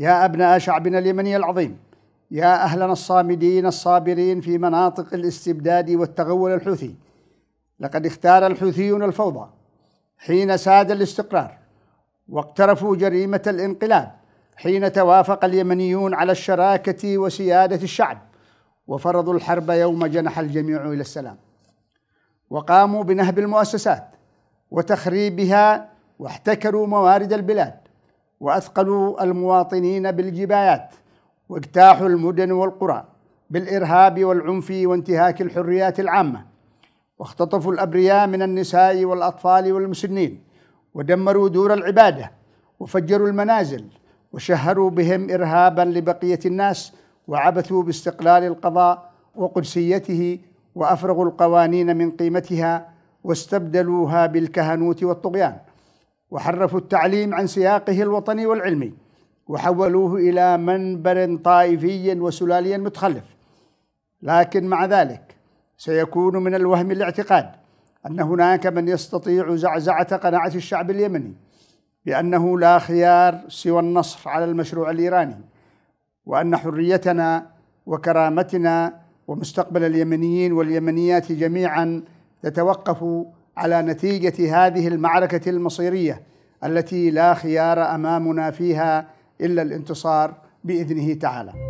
يا أبناء شعبنا اليمني العظيم يا أهلنا الصامدين الصابرين في مناطق الاستبداد والتغول الحوثي لقد اختار الحوثيون الفوضى حين ساد الاستقرار واقترفوا جريمة الانقلاب حين توافق اليمنيون على الشراكة وسيادة الشعب وفرضوا الحرب يوم جنح الجميع إلى السلام وقاموا بنهب المؤسسات وتخريبها واحتكروا موارد البلاد واثقلوا المواطنين بالجبايات واجتاحوا المدن والقرى بالارهاب والعنف وانتهاك الحريات العامه واختطفوا الابرياء من النساء والاطفال والمسنين ودمروا دور العباده وفجروا المنازل وشهروا بهم ارهابا لبقيه الناس وعبثوا باستقلال القضاء وقدسيته وافرغوا القوانين من قيمتها واستبدلوها بالكهنوت والطغيان وحرفوا التعليم عن سياقه الوطني والعلمي وحولوه إلى منبر طائفي وسلالي متخلف لكن مع ذلك سيكون من الوهم الاعتقاد أن هناك من يستطيع زعزعة قناعة الشعب اليمني بأنه لا خيار سوى النصر على المشروع الإيراني وأن حريتنا وكرامتنا ومستقبل اليمنيين واليمنيات جميعا تتوقف على نتيجه هذه المعركه المصيريه التي لا خيار امامنا فيها الا الانتصار باذنه تعالى